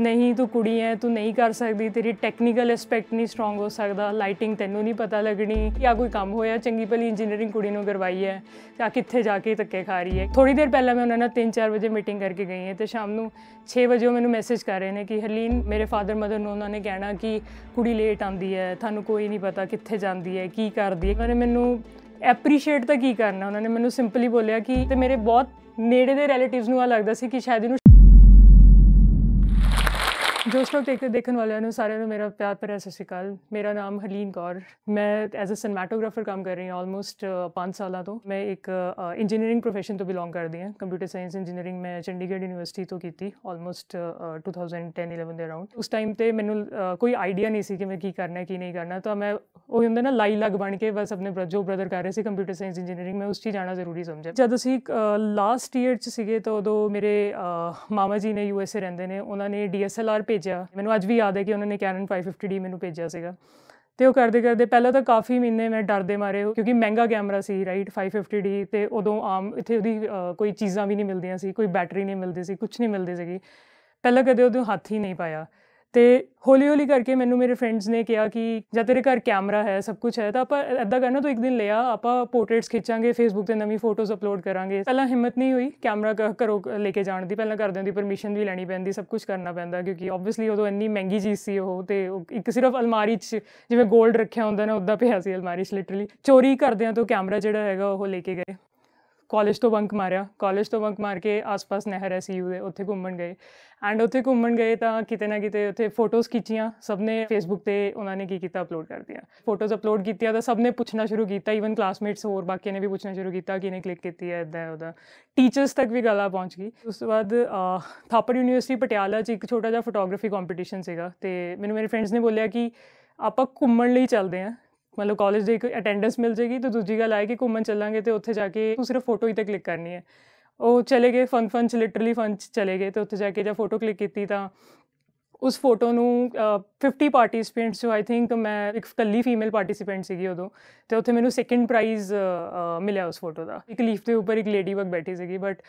ਨਹੀਂ ਤੂੰ ਕੁੜੀ ਐ ਤੂੰ ਨਹੀਂ ਕਰ ਸਕਦੀ ਤੇਰੀ ਟੈਕਨੀਕਲ ਐਸਪੈਕਟ ਨਹੀਂ ਸਟਰੋਂਗ ਹੋ ਸਕਦਾ ਲਾਈਟਿੰਗ ਤੈਨੂੰ ਨਹੀਂ ਪਤਾ ਲੱਗਣੀ ਜਾਂ ਕੋਈ ਕੰਮ ਹੋਇਆ ਚੰਗੀ ਭਲੀ ਇੰਜੀਨੀਅਰਿੰਗ ਕੁੜੀ ਨੂੰ ਕਰਵਾਈ ਐ ਜਾਂ ਕਿੱਥੇ ਜਾ ਕੇ ਧੱਕੇ ਖਾ ਰਹੀ ਐ ਥੋੜੀ ਦੇਰ ਪਹਿਲਾਂ ਮੈਂ ਉਹਨਾਂ ਨਾਲ 3-4 ਵਜੇ ਮੀਟਿੰਗ ਕਰਕੇ ਗਈ ਐ ਤੇ ਸ਼ਾਮ ਨੂੰ 6 ਵਜੇ ਮੈਨੂੰ ਮੈਸੇਜ ਕਰ ਰਹੇ ਨੇ ਕਿ ਹਰਲੀਨ ਮੇਰੇ ਫਾਦਰ ਮਦਰ ਨੂੰ ਉਹਨਾਂ ਨੇ ਕਹਿਣਾ ਕਿ ਕੁੜੀ ਲੇਟ ਆਂਦੀ ਐ ਤੁਹਾਨੂੰ ਕੋਈ ਨਹੀਂ ਪਤਾ ਕਿੱਥੇ ਜਾਂਦੀ ਐ ਕੀ ਕਰਦੀ ਐ ਉਹਨਾਂ ਨੇ ਮੈਨੂੰ ਐਪਰੀਸ਼ੀਏਟ ਤਾਂ ਕੀ ਕਰਨਾ ਉਹਨਾਂ ਨੇ ਮੈਨੂੰ ਸਿੰਪਲੀ ਬੋਲਿਆ ਕਿ ਤੇ ਮੇਰੇ ਬਹੁਤ ਨੇੜੇ ਦੇ ਰਿਲੇਟਿਵਸ ਨੂੰ ਆ ਲੱਗਦਾ ਸੀ ਕਿ ਸ਼ਾਇਦ ਇਹਨੂੰ ਜੋਸ਼ ਲੋਕ ਦੇਖਦੇ ਦੇਖਣ ਵਾਲਿਆਂ ਨੂੰ ਸਾਰਿਆਂ ਨੂੰ ਮੇਰਾ ਪਿਆਰ ਭਰਿਆ ਸਤਿ ਸ਼੍ਰੀ ਅਕਾਲ ਮੇਰਾ ਨਾਮ ਹਲੀਨ ਗੌਰ ਮੈਂ ਐਜ਼ ਅ ਸਿਨੇਮੈਟੋਗ੍ਰਾਫਰ ਕੰਮ ਕਰ ਰਹੀ ਹਾਂ ਆਲਮੋਸਟ 5 ਸਾਲਾਂ ਤੋਂ ਮੈਂ ਇੱਕ ਇੰਜੀਨੀਅਰਿੰਗ profession ਤੋਂ ਬਿਲੋਂਗ ਕਰਦੀ ਹਾਂ ਕੰਪਿਊਟਰ ਸਾਇੰਸ ਇੰਜੀਨੀਅਰਿੰਗ ਮੈਂ ਚੰਡੀਗੜ੍ਹ ਯੂਨੀਵਰਸਿਟੀ ਤੋਂ ਕੀਤੀ ਆਲਮੋਸਟ 2010-11 ਦੇ ਅਰਾਊਂਡ ਉਸ ਟਾਈਮ ਤੇ ਮੈਨੂੰ ਕੋਈ ਆਈਡੀਆ ਨਹੀਂ ਸੀ ਕਿ ਮੈਂ ਕੀ ਕਰਨਾ ਹੈ ਕੀ ਨਹੀਂ ਕਰਨਾ ਤਾਂ ਮੈਂ ਉਹ ਹੁੰਦਾ ਨਾ ਲਾਈ ਲੱਗ ਬਣ ਕੇ ਬਸ ਆਪਣੇ ਬ੍ਰਜੋ ਬ੍ਰਦਰ ਕਰ ਰਹੇ ਸੀ ਕੰਪਿਊਟਰ ਸਾਇੰਸ ਇੰਜੀਨੀਅਰਿੰਗ ਮੈਂ ਉਸ 'ਚ ਜਾਣਾ ਜ਼ਰੂਰੀ ਸਮਝਿਆ ਜਦ ਅਸੀਂ ਲਾਸਟ ਈਅਰ 'ਚ ਸੀਗੇ ਤਾਂ ਉਦੋਂ ਮੇਰੇ ਮਾਮਾ ਜੀ ਨੇ ਯੂਐਸਏ ਰਹਿੰਦੇ ਨੇ ਉਹਨਾਂ ਨੇ ਡੀਐਸਐਲਆਰ ਭੇਜਿਆ ਮੈਨੂੰ ਅੱਜ ਵੀ ਯਾਦ ਹੈ ਕਿ ਉਹਨਾਂ ਨੇ ਕੈਨਨ 550D ਮੈਨੂੰ ਭੇਜਿਆ ਸੀਗਾ ਤੇ ਉਹ ਕਰਦੇ ਕਰਦੇ ਪਹਿਲਾਂ ਤਾਂ ਕਾਫੀ ਮਹੀਨੇ ਮੈਂ ਡਰਦੇ ਮਾਰੇ ਕਿਉਂਕਿ ਮਹਿੰਗਾ ਕੈਮਰਾ ਸੀ ਰਾਈਟ 550D ਤੇ ਉਦੋਂ ਆਮ ਇੱਥੇ ਉਹਦੀ ਕੋਈ ਚੀਜ਼ਾਂ ਵੀ ਨਹੀਂ ਮਿਲਦੀਆਂ ਸੀ ਕੋਈ ਬੈਟਰੀ ਨਹੀਂ ਮਿਲਦੀ ਸੀ ਕੁਝ ਨਹੀਂ ਮਿਲਦੀ ਸੀਗੀ ਪਹਿਲਾਂ ਕਦੇ ਉਹਦੇ ਹੱਥ ਹੀ ਨਹੀਂ ਪਾਇਆ ਤੇ ਹੌਲੀ ਹੌਲੀ ਕਰਕੇ ਮੈਨੂੰ ਮੇਰੇ ਫਰੈਂਡਸ ਨੇ ਕਿਹਾ ਕਿ ਜਾਂ ਤੇਰੇ ਘਰ ਕੈਮਰਾ ਹੈ ਸਭ ਕੁਝ ਹੈ ਤਾਂ ਆਪਾਂ ਐਦਾਂ ਕਰਨਾ ਤੂੰ ਇੱਕ ਦਿਨ ਲਿਆ ਆਪਾਂ ਪੋਰਟਰੇਟਸ ਖਿੱਚਾਂਗੇ ਫੇਸਬੁੱਕ ਤੇ ਨਵੀਂ ਫੋਟੋਜ਼ ਅਪਲੋਡ ਕਰਾਂਗੇ ਪਹਿਲਾਂ ਹਿੰਮਤ ਨਹੀਂ ਹੋਈ ਕੈਮਰਾ ਘਰੋਂ ਲੈ ਕੇ ਜਾਣ ਦੀ ਪਹਿਲਾਂ ਕਰਦਿਆਂ ਦੀ ਪਰਮਿਸ਼ਨ ਵੀ ਲੈਣੀ ਪੈਂਦੀ ਸਭ ਕੁਝ ਕਰਨਾ ਪੈਂਦਾ ਕਿਉਂਕਿ ਆਬਵੀਅਸਲੀ ਉਦੋਂ ਇੰਨੀ ਮਹਿੰਗੀ ਚੀਜ਼ ਸੀ ਉਹ ਤੇ ਇੱਕ ਸਿਰਫ ਅਲਮਾਰੀ 'ਚ ਜਿਵੇਂ 골ਡ ਰੱਖਿਆ ਹੁੰਦਾ ਨਾ ਉਦਾਂ ਪਿਆ ਸੀ ਅਲਮਾਰੀ 'ਚ ਲਿਟਰਲੀ ਚੋਰੀ ਕਰਦਿਆਂ ਤੋਂ ਕੈਮਰਾ ਜਿਹੜਾ ਹੈਗਾ ਉਹ ਲੈ ਕੇ ਗਏ ਕਾਲਜ ਤੋਂ ਬੰਕ ਮਾਰਿਆ ਕਾਲਜ ਤੋਂ ਬੰਕ ਮਾਰ ਕੇ ਆਸ-ਪਾਸ ਨਹਿਰ ਐ ਸੀਯੂ ਦੇ ਉੱਥੇ ਘੁੰਮਣ ਗਏ ਐਂਡ ਉੱਥੇ ਘੁੰਮਣ ਗਏ ਤਾਂ ਕਿਤੇ ਨਾ ਕਿਤੇ ਉੱਥੇ ਫੋਟੋਜ਼ ਖਿੱਚੀਆਂ ਸਭ ਨੇ ਫੇਸਬੁੱਕ ਤੇ ਉਹਨਾਂ ਨੇ ਕੀ ਕੀਤਾ ਅਪਲੋਡ ਕਰ ਦਿਆ ਫੋਟੋਜ਼ ਅਪਲੋਡ ਕੀਤੀਆਂ ਤਾਂ ਸਭ ਨੇ ਪੁੱਛਣਾ ਸ਼ੁਰੂ ਕੀਤਾ ਇਵਨ ਕਲਾਸਮੇਟਸ ਹੋਰ ਬਾਕੀ ਨੇ ਵੀ ਪੁੱਛਣਾ ਸ਼ੁਰੂ ਕੀਤਾ ਕਿ ਕਲਿੱਕ ਕੀਤੀ ਹੈ ਇਦਾਂ ਉਹਦਾ ਟੀਚਰਸ ਤੱਕ ਵੀ ਗੱਲ ਆ ਪਹੁੰਚ ਗਈ ਉਸ ਤੋਂ ਬਾਅਦ ਥਾਪੜ ਯੂਨੀਵਰਸਿਟੀ ਪਟਿਆਲਾ 'ਚ ਇੱਕ ਛੋਟਾ ਜਿਹਾ ਫੋਟੋਗ੍ਰਾਫੀ ਕੰਪੀਟੀਸ਼ਨ ਸੀਗਾ ਤੇ ਮੈਨੂੰ ਮੇਰੇ ਫਰੈਂਡਸ ਨੇ ਬੋਲਿਆ ਕਿ ਆਪਾਂ ਘੁੰਮਣ ਲਈ ਚੱਲਦੇ ਆਂ ਮਤਲਬ ਕਾਲਜ ਦੇ ਇੱਕ ਅਟੈਂਡੈਂਸ ਮਿਲ ਜੇਗੀ ਤੇ ਦੂਜੀ ਗੱਲ ਆਏ ਕਿ ਘੁੰਮਣ ਚੱਲਾਂਗੇ ਤੇ ਉੱਥੇ ਜਾ ਕੇ ਤੂੰ ਸਿਰਫ ਫੋਟੋ ਹੀ ਤੇ ਕਲਿੱਕ ਕਰਨੀ ਹੈ ਉਹ ਚਲੇ ਗਏ ਫਨ ਫਨ ਚ ਲਿਟਰਲੀ ਫਨ ਚ ਚਲੇ ਗਏ ਤੇ ਉੱਥੇ ਜਾ ਕੇ ਜਾਂ ਫੋਟੋ ਕਲਿੱਕ ਕੀਤੀ ਤਾਂ ਉਸ ਫੋਟੋ ਨੂੰ 50 ਪਾਰਟਿਸਪੈਂਟਸ ਜੋ ਆਈ ਥਿੰਕ ਮੈਂ ਇੱਕ ਕੱਲੀ ਫੀਮੇਲ ਪਾਰਟਿਸਪੈਂਟ ਸੀਗੀ ਉਦੋਂ ਤੇ ਉੱਥੇ ਮੈਨੂੰ ਸੈਕੰਡ ਪ੍ਰਾਈਜ਼ ਮਿਲਿਆ ਉਸ ਫੋਟੋ ਦਾ ਇੱਕ ਲੀਫ ਦੇ ਉੱਪਰ ਇੱਕ ਲੇਡੀ ਬਗ ਬੈਠੀ ਸੀਗੀ ਬਟ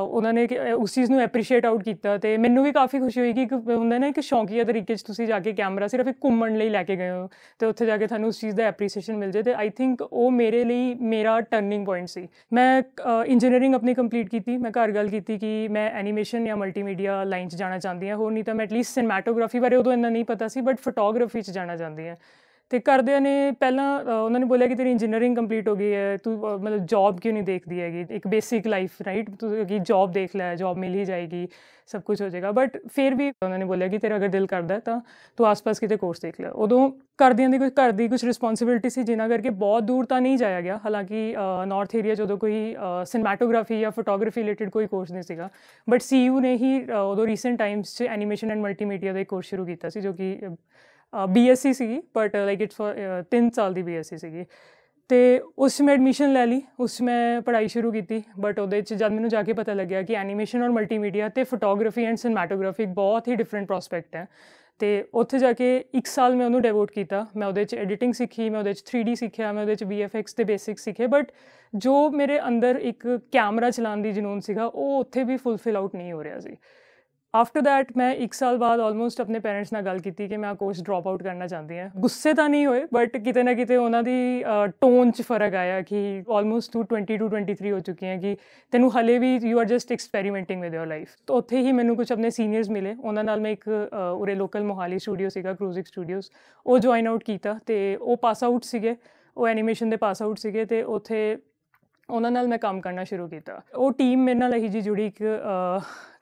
ਉਹਨਾਂ ਨੇ ਉਸ ਚੀਜ਼ ਨੂੰ ਐਪਰੀਸ਼ੀਏਟ ਆਊਟ ਕੀਤਾ ਤੇ ਮੈਨੂੰ ਵੀ ਕਾਫੀ ਖੁਸ਼ੀ ਹੋਈ ਕਿ ਹੁੰਦਾ ਨਾ ਇੱਕ ਸ਼ੌਂਕੀਆ ਤਰੀਕੇ 'ਚ ਤੁਸੀਂ ਜਾ ਕੇ ਕੈਮਰਾ ਸਿਰਫ ਇੱਕ ਘੁੰਮਣ ਲਈ ਲੈ ਕੇ ਗਏ ਹੋ ਤੇ ਉੱਥੇ ਜਾ ਕੇ ਤੁਹਾਨੂੰ ਉਸ ਚੀਜ਼ ਦਾ ਐਪਰੀਸ਼ੀਏਸ਼ਨ ਮਿਲ ਜੇ ਤੇ ਆਈ ਥਿੰਕ ਉਹ ਮੇਰੇ ਲਈ ਮੇਰਾ ਟਰਨਿੰਗ ਪੁਆਇੰਟ ਸੀ ਮੈਂ ਇੰਜੀਨੀਅਰਿੰਗ ਆਪਣੀ ਕੰਪਲੀਟ ਕੀਤੀ ਮੈਂ ਘਰ ਗੱਲ ਕੀਤੀ ਕਿ ਮੈਂ ਐਨੀਮੇਸ਼ਨ ਜਾਂ ਮਲਟੀਮੀਡੀਆ ਲਾਈਨ 'ਚ ਜਾਣਾ ਚਾਹੁੰਦੀ ਹਾਂ ਹੋਰ ਨਹੀਂ ਤਾਂ ਮੈਂ ਐਟਲੀਸਟ ਸਿਨੇਮੈਟੋਗ੍ਰਾਫੀ ਬਾਰੇ ਉਦੋਂ ਇੰਨਾ ਨਹੀਂ ਪਤਾ ਸੀ ਬਟ ਫੋਟੋਗ੍ਰਾਫੀ 'ਚ ਜਾਣਾ ਚਾਹੁੰਦੀ ਹਾਂ तो करते ने पहला उन्होंने बोलिया कि तेरी इंजीनियरिंग कंप्लीट हो गई है तू मतलब जॉब क्यों नहीं देखती हैगी एक बेसिक लाइफ राइट तू कि जॉब देख ला जॉब मिल ही जाएगी सब कुछ हो जाएगा बट फिर भी उन्होंने बोलिया कि तेरा अगर दिल करता तो आस पास कितने कोर्स देख ल उदों करदियों की कुछ घर की कुछ रिसपोंसिबिलिटी से जिन्हें करके बहुत दूर तो नहीं जाया गया हालांकि नॉर्थ एरिया उदो कोई सिनेमैटोग्राफी या फोटोग्राफी रिलेटिड कोई कोर्स नहीं बट सी यू ने ही उदो recent times animation and multimedia का एक कोर्स शुरू किया जो कि ਬੀਐਸਸੀ ਸੀਗੀ ਬਟ ਲਾਈਕ ਇਟਸ ਫॉर 3 ਸਾਲ ਦੀ ਬੀਐਸਸੀ ਸੀਗੀ ਤੇ ਉਸ ਵਿੱਚ ਮੈਂ ਐਡਮਿਸ਼ਨ ਲੈ ਲਈ ਉਸ ਮੈਂ ਪੜ੍ਹਾਈ ਸ਼ੁਰੂ ਕੀਤੀ ਬਟ ਉਹਦੇ ਵਿੱਚ ਜਦ ਮੈਨੂੰ ਜਾ ਕੇ ਪਤਾ ਲੱਗਿਆ ਕਿ ਐਨੀਮੇਸ਼ਨ ਔਰ ਮਲਟੀਮੀਡੀਆ ਤੇ ਫੋਟੋਗ੍ਰਾਫੀ ਐਂਡ ਸਿਨੇਮੈਟੋਗ੍ਰਾਫੀ ਬਹੁਤ ਹੀ ਡਿਫਰੈਂਟ ਪ੍ਰੋਸਪੈਕਟ ਹੈ ਤੇ ਉੱਥੇ ਜਾ ਕੇ 1 ਸਾਲ ਮੈਂ ਉਹਨੂੰ ਡਿਵੋਟ ਕੀਤਾ ਮੈਂ ਉਹਦੇ ਵਿੱਚ ਐਡੀਟਿੰਗ ਸਿੱਖੀ ਮੈਂ ਉਹਦੇ ਵਿੱਚ 3D ਸਿੱਖਿਆ ਮੈਂ ਉਹਦੇ ਵਿੱਚ VFX ਦੇ ਬੇਸਿਕ ਸਿੱਖੇ ਬਟ ਜੋ ਮੇਰੇ ਅੰਦਰ ਇੱਕ ਕੈਮਰਾ ਚਲਾਉਣ ਦੀ ਜਨੂਨ ਸੀਗਾ ਉਹ ਉੱਥੇ ਵੀ ਫੁੱਲਫਿਲ ਆਊਟ ਨਹੀਂ ਹੋ ਰਿਹਾ ਸੀ ਆਫਟਰ ਥੈਟ ਮੈਂ 1 ਸਾਲ ਬਾਅਦ ਆਲਮੋਸਟ ਆਪਣੇ ਪੇਰੈਂਟਸ ਨਾਲ ਗੱਲ ਕੀਤੀ ਕਿ ਮੈਂ ਆ ਕੋਰਸ ਡ੍ਰੌਪ ਆਊਟ ਕਰਨਾ ਚਾਹੁੰਦੀ ਹਾਂ ਗੁੱਸੇ ਤਾਂ ਨਹੀਂ ਹੋਏ ਬਟ ਕਿਤੇ ਨਾ ਕਿਤੇ ਉਹਨਾਂ ਦੀ ਟੋਨ 'ਚ ਫਰਕ ਆਇਆ ਕਿ ਆਲਮੋਸਟ ਟੂ 22 23 ਹੋ ਚੁੱਕੀ ਹੈ ਕਿ ਤੈਨੂੰ ਹਲੇ ਵੀ you are just experimenting with your life ਤਾਂ ਉੱਥੇ ਹੀ ਮੈਨੂੰ ਕੁਝ ਆਪਣੇ ਸੀਨੀਅਰਸ ਮਿਲੇ ਉਹਨਾਂ ਨਾਲ ਮੈਂ ਇੱਕ ਉਰੇ ਲੋਕਲ ਮੋਹਾਲੀ ਸਟੂਡੀਓ ਸੀਗਾ ਕ੍ਰੂਜ਼ਿਕ ਸਟੂਡੀਓਜ਼ ਉਹ ਜੁਆਇਨ ਆਊਟ ਕੀਤਾ ਤੇ ਉਹ ਪਾਸ ਆਊਟ ਸੀਗੇ ਉਹ ਐਨੀਮੇਸ਼ਨ ਦੇ ਪਾਸ ਆਊਟ ਸੀਗੇ ਤੇ ਉੱਥੇ ਉਹਨਾਂ ਨਾਲ ਮੈਂ ਕੰਮ ਕਰਨਾ ਸ਼ੁਰੂ ਕੀਤਾ ਉਹ ਟੀਮ ਮੇਰੇ ਨਾਲ ਅਹੀ ਜੀ ਜੁੜੀ ਇੱਕ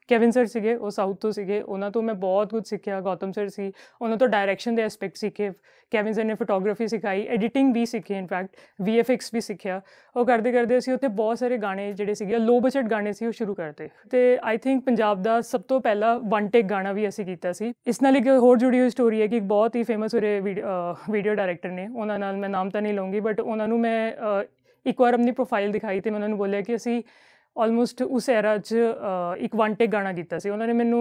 ਕੈਵਿਨ ਸਰ ਸੀਗੇ ਉਹ ਸਾਊਥ ਤੋਂ ਸੀਗੇ ਉਹਨਾਂ ਤੋਂ ਮੈਂ ਬਹੁਤ ਕੁਝ ਸਿੱਖਿਆ ਗੌਤਮ ਸਰ ਸੀ ਉਹਨਾਂ ਤੋਂ ਡਾਇਰੈਕਸ਼ਨ ਦੇ ਐਸਪੈਕਟ ਸਿੱਖੇ ਕੈਵਿਨ ਸਰ ਨੇ ਫੋਟੋਗ੍ਰਾਫੀ ਸਿਖਾਈ ਐਡੀਟਿੰਗ ਵੀ ਸਿੱਖੀ ਇਨਫੈਕਟ ਵੀਐਫਐਕਸ ਵੀ ਸਿੱਖਿਆ ਉਹ ਕਰਦੇ ਕਰਦੇ ਅਸੀਂ ਉੱਥੇ ਬਹੁਤ ਸਾਰੇ ਗਾਣੇ ਜਿਹੜੇ ਸੀਗੇ ਲੋ ਬਜਟ ਗਾਣੇ ਸੀ ਉਹ ਸ਼ੁਰੂ ਕਰਤੇ ਤੇ ਆਈ ਥਿੰਕ ਪੰਜਾਬ ਦਾ ਸਭ ਤੋਂ ਪਹਿਲਾ ਵਨ ਟੇਕ ਗਾਣਾ ਵੀ ਅਸੀਂ ਕੀਤਾ ਸੀ ਇਸ ਨਾਲ ਇੱਕ ਹੋਰ ਜੁੜੀ ਹੋਈ ਸਟੋਰੀ ਹੈ ਕਿ ਇੱਕ ਬਹੁਤ ਹੀ ਫੇਮਸ ਹੋਰੇ ਵੀਡੀਓ ਡਾਇਰੈਕਟਰ ਨੇ ਉਹਨਾਂ ਨਾਲ ਮੈਂ ਨਾਮ ਤਾਂ ਨਹੀਂ ਲਵਾਂਗੀ ਬਟ ਉਹਨਾਂ ਨੂੰ ਮੈਂ ਇੱਕ ਵਾਰ ਆਪਣੀ ਪ੍ਰੋਫਾਈਲ ਦਿਖਾਈ ਤੇ ਮੈਂ ਉਹਨਾਂ ਨੂੰ ਬੋਲਿਆ ਕਿ ਅਸੀਂ ਆਲਮੋਸਟ ਉਸ ਐਰਾ 'ਚ ਇੱਕ ਵਨ ਟੇਕ ਗਾਣਾ ਕੀਤਾ ਸੀ ਉਹਨਾਂ ਨੇ ਮੈਨੂੰ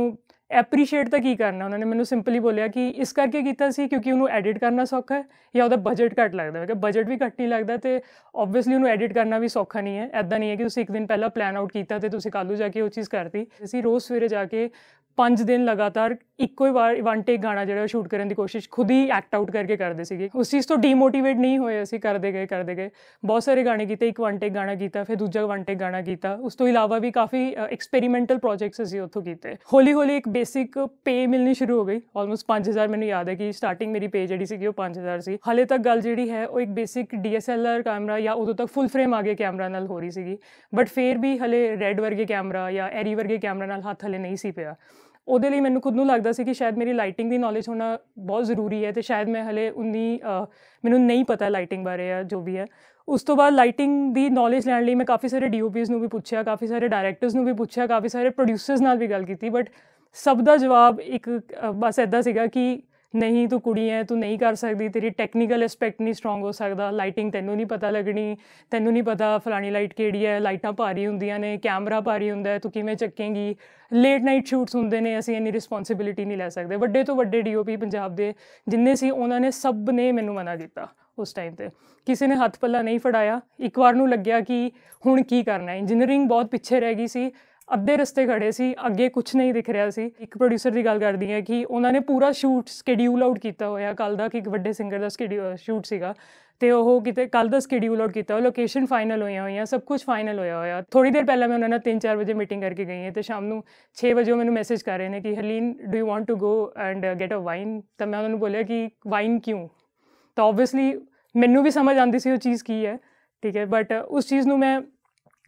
ਐਪਰੀਸ਼ੀਏਟ ਤਾਂ ਕੀ ਕਰਨਾ ਉਹਨਾਂ ਨੇ ਮੈਨੂੰ ਸਿੰਪਲੀ ਬੋਲਿਆ ਕਿ ਇਸ ਕਰਕੇ ਕੀਤਾ ਸੀ ਕਿਉਂਕਿ ਉਹਨੂੰ ਐਡਿਟ ਕਰਨਾ ਸੌਖਾ ਹੈ ਜਾਂ ਉਹਦਾ ਬਜਟ ਘੱਟ ਲੱਗਦਾ ਹੈ ਕਿ ਬਜਟ ਵੀ ਘੱਟ ਨਹੀਂ ਲੱਗਦਾ ਤੇ ਆਬਵੀਅਸਲੀ ਉਹਨੂੰ ਐਡਿਟ ਕਰਨਾ ਵੀ ਸੌਖਾ ਨਹੀਂ ਹੈ ਐਦਾਂ ਨਹੀਂ ਹੈ ਕਿ ਤੁਸੀਂ ਇੱਕ ਦਿਨ ਪਹਿਲਾਂ ਪਲਾਨ ਆਊਟ ਕੀਤਾ ਤੇ ਤੁਸੀਂ ਕੱਲੂ ਜਾ ਕੇ ਉਹ ਚੀਜ਼ ਕਰਤੀ ਅਸੀਂ ਰੋਜ਼ ਸਵੇਰੇ ਜਾ ਕੇ ਪੰਜ ਦਿਨ ਲਗਾਤਾਰ ਇੱਕੋ ਹੀ ਵਾਰ ਵਨ ਟੇਕ ਗਾਣਾ ਜਿਹੜਾ ਸ਼ੂਟ ਕਰਨ ਦੀ ਕੋਸ਼ਿਸ਼ ਖੁਦ ਹੀ ਐਕਟ ਆਊਟ ਕਰਕੇ ਕਰਦੇ ਸੀਗੇ ਉਸ ਚੀਜ਼ ਤੋਂ ਡੀਮੋਟੀਵੇਟ ਨਹੀਂ ਹੋਏ ਅਸੀਂ ਕਰਦੇ ਗਏ ਕਰਦੇ ਗਏ ਬਹੁਤ ਸਾਰੇ ਗਾਣੇ ਕੀਤੇ ਇੱਕ ਵਨ ਟੇਕ ਗਾਣਾ ਕੀਤਾ ਫਿਰ ਦੂਜਾ ਵਨ ਟੇਕ ਗਾਣਾ ਕੀਤਾ ਉਸ ਤੋਂ ਇਲਾਵਾ ਵੀ ਕਾਫੀ ਐਕਸਪੈਰੀਮੈਂਟਲ ਪ੍ਰੋਜੈਕਟਸ ਅਸੀਂ ਉੱਥੋਂ ਕੀਤੇ ਹੌਲੀ ਹੌਲੀ ਇੱਕ ਬੇਸਿਕ ਪੇ ਮਿਲਣੀ ਸ਼ੁਰੂ ਹੋ ਗਈ ਆਲਮੋਸਟ 5000 ਮੈਨੂੰ ਯਾਦ ਹੈ ਕਿ ਸਟਾਰਟਿੰਗ ਮੇਰੀ ਪੇ ਜਿਹੜੀ ਸੀਗੀ ਉਹ 5000 ਸੀ ਹਲੇ ਤੱਕ ਗੱਲ ਜਿਹੜੀ ਹੈ ਉਹ ਇੱਕ ਬੇਸਿਕ ਡੀਐਸਐਲਆਰ ਕੈਮਰਾ ਜਾਂ ਉਦੋਂ ਤੱਕ ਫੁੱਲ ਫਰੇਮ ਆਗੇ ਕੈਮਰਾ ਨਾਲ ਹੋ ਰਹੀ ਸੀਗੀ ਬਟ ਫੇਰ ਵੀ ਹਲੇ ਰੈੱਡ ਵਰਗੇ ਕੈਮਰਾ ਜਾਂ ਐਰੀ ਵਰਗੇ ਕੈਮਰਾ ਨਾਲ ਹੱਥ ਹਲੇ ਨਹੀਂ ਸੀ ਪਿਆ ਉਹਦੇ ਲਈ ਮੈਨੂੰ ਖੁਦ ਨੂੰ ਲੱਗਦਾ ਸੀ ਕਿ ਸ਼ਾਇਦ ਮੇਰੀ ਲਾਈਟਿੰਗ ਦੀ ਨੌਲੇਜ ਹੋਣਾ ਬਹੁਤ ਜ਼ਰੂਰੀ ਹੈ ਤੇ ਸ਼ਾਇਦ ਮੈਂ ਹਲੇ ਉਨੀ ਮੈਨੂੰ ਨਹੀਂ ਪਤਾ ਲਾਈਟਿੰਗ ਬਾਰੇ ਆ ਜੋ ਵੀ ਹੈ ਉਸ ਤੋਂ ਬਾਅਦ ਲਾਈਟਿੰਗ ਦੀ ਨੌਲੇਜ ਲੈਣ ਲਈ ਮੈਂ ਕਾਫੀ ਸਾਰੇ ਡੀਓਪੀਜ਼ ਨੂੰ ਵੀ ਪੁੱਛਿਆ ਕਾਫੀ ਸਾਰੇ ਡਾਇਰੈਕਟਰਸ ਨੂੰ ਵੀ ਪੁੱਛਿਆ ਕਾਫੀ ਸਾਰੇ ਪ੍ਰੋਡਿਊਸਰਸ ਨਾਲ ਵੀ ਗੱਲ ਕੀਤੀ ਬਟ ਸਭ ਦਾ ਜਵਾਬ ਇੱਕ ਬਸ ਐਦਾਂ ਸੀਗਾ ਕਿ ਨਹੀਂ ਤੂੰ ਕੁੜੀ ਐ ਤੂੰ ਨਹੀਂ ਕਰ ਸਕਦੀ ਤੇਰੀ ਟੈਕਨੀਕਲ ਐਸਪੈਕਟ ਨਹੀਂ ਸਟਰੋਂਗ ਹੋ ਸਕਦਾ ਲਾਈਟਿੰਗ ਤੈਨੂੰ ਨਹੀਂ ਪਤਾ ਲੱਗਣੀ ਤੈਨੂੰ ਨਹੀਂ ਪਤਾ ਫਲਾਣੀ ਲਾਈਟ ਕਿਹੜੀ ਐ ਲਾਈਟਾਂ ਭਾਰੀ ਹੁੰਦੀਆਂ ਨੇ ਕੈਮਰਾ ਭਾਰੀ ਹੁੰਦਾ ਤੂੰ ਕਿਵੇਂ ਚੱਕੇਂਗੀ ਲੇਟ ਨਾਈਟ ਸ਼ੂਟਸ ਹੁੰਦੇ ਨੇ ਅਸੀਂ ਇੰਨੀ ਰਿਸਪੌਂਸਿਬਿਲਟੀ ਨਹੀਂ ਲੈ ਸਕਦੇ ਵੱਡੇ ਤੋਂ ਵੱਡੇ ਡੀਓਪੀ ਪੰਜਾਬ ਦੇ ਜਿੰਨੇ ਸੀ ਉਹਨਾਂ ਨੇ ਸਭ ਨੇ ਮੈਨੂੰ ਮਨਾ ਕੀਤਾ ਉਸ ਟਾਈਮ ਤੇ ਕਿਸੇ ਨੇ ਹੱਥ ਪੱਲਾ ਨਹੀਂ ਫੜਾਇਆ ਇੱਕ ਵਾਰ ਨੂੰ ਲੱਗਿਆ ਕਿ ਹੁਣ ਕੀ ਕਰਨਾ ਹੈ ਇੰਜੀਨੀਅਰਿੰਗ ਬਹੁਤ ਪਿੱਛੇ ਰਹਿ ਗਈ ਸੀ ਅੱਧੇ ਰਸਤੇ ਖੜੇ ਸੀ ਅੱਗੇ ਕੁਝ ਨਹੀਂ ਦਿਖ ਰਿਹਾ ਸੀ ਇੱਕ ਪ੍ਰੋਡਿਊਸਰ ਦੀ ਗੱਲ ਕਰਦੀ ਹੈ ਕਿ ਉਹਨਾਂ ਨੇ ਪੂਰਾ ਸ਼ੂਟ ਸਕੇਡਿਊਲ ਆਊਟ ਕੀਤਾ ਹੋਇਆ ਕੱਲ ਦਾ ਕਿ ਇੱਕ ਵੱਡੇ ਸਿੰਗਰ ਦਾ ਸ਼ੂਟ ਸੀਗਾ ਤੇ ਉਹ ਕਿਤੇ ਕੱਲ ਦਾ ਸਕੇਡਿਊਲ ਆਊਟ ਕੀਤਾ ਹੋਇਆ ਲੋਕੇਸ਼ਨ ਫਾਈਨਲ ਹੋਈਆਂ ਹੋਈਆਂ ਸਭ ਕੁਝ ਫਾਈਨਲ ਹੋਇਆ ਹੋਇਆ ਥੋੜੀ ਦੇਰ ਪਹਿਲਾਂ ਮੈਂ ਉਹਨਾਂ ਨਾਲ 3-4 ਵਜੇ ਮੀਟਿੰਗ ਕਰਕੇ ਗਈ ਹਾਂ ਤੇ ਸ਼ਾਮ ਨੂੰ 6 ਵਜੇ ਮੈਨੂੰ ਮੈਸੇਜ ਕਰ ਰਹੇ ਨੇ ਕਿ ਹਲੀਨ do you want to go and get a wine ਤਾਂ ਮੈਂ ਉਹਨਾਂ ਨੂੰ ਬੋਲਿਆ ਕਿ ਵਾਈਨ ਕਿਉਂ ਤਾਂ ਆਬਵੀਅਸਲੀ ਮੈਨੂੰ ਵੀ ਸਮਝ ਆਉਂਦੀ ਸੀ ਉਹ ਚੀਜ਼ ਕੀ ਹੈ ਠੀਕ ਹੈ ਬਟ ਉਸ ਚੀਜ਼ ਨੂੰ ਮੈਂ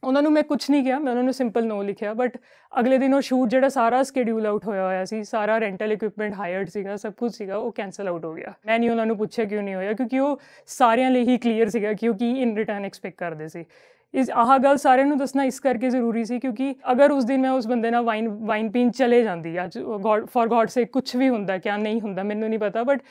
ਉਹਨਾਂ ਨੂੰ ਮੈਂ ਕੁਝ ਨਹੀਂ ਕਿਹਾ ਮੈਂ ਉਹਨਾਂ ਨੂੰ ਸਿੰਪਲ ਨੋ ਲਿਖਿਆ ਬਟ ਅਗਲੇ ਦਿਨ ਉਹ ਸ਼ੂਟ ਜਿਹੜਾ ਸਾਰਾ ਸਕੇਡਿਊਲ ਆਊਟ ਹੋਇਆ ਹੋਇਆ ਸੀ ਸਾਰਾ ਰੈਂਟਲ ਇਕਵਿਪਮੈਂਟ ਹਾਇਰਡ ਸੀਗਾ ਸਭ ਕੁਝ ਸੀਗਾ ਉਹ ਕੈਨਸਲ ਆਊਟ ਹੋ ਗਿਆ ਮੈਂ ਨਹੀਂ ਉਹਨਾਂ ਨੂੰ ਪੁੱਛਿਆ ਕਿਉਂ ਨਹੀਂ ਹੋਇਆ ਕਿਉਂਕਿ ਉਹ ਸਾਰਿਆਂ ਲਈ ਹੀ ਕਲੀਅਰ ਸੀਗਾ ਕਿਉਂਕਿ ਇਨ ਰਿਟਰਨ ਐਕਸਪੈਕਟ ਕਰਦੇ ਸੀ ਇਸ ਆਹ ਗੱਲ ਸਾਰਿਆਂ ਨੂੰ ਦੱਸਣਾ ਇਸ ਕਰਕੇ ਜ਼ਰੂਰੀ ਸੀ ਕਿਉਂਕਿ ਅਗਰ ਉਸ ਦਿਨ ਮੈਂ ਉਸ ਬੰਦੇ ਨਾਲ ਵਾਈਨ ਵਾਈਨ ਪੀਣ ਚਲੇ ਜਾਂਦੀ ਅੱਜ ਗੋਡ ਫॉर ਸੇ ਕੁਝ ਵੀ ਹੁੰਦਾ ਕਿਆ ਨਹੀਂ ਹੁੰਦਾ ਮੈਨੂੰ ਨਹੀਂ ਪਤਾ ਬਟ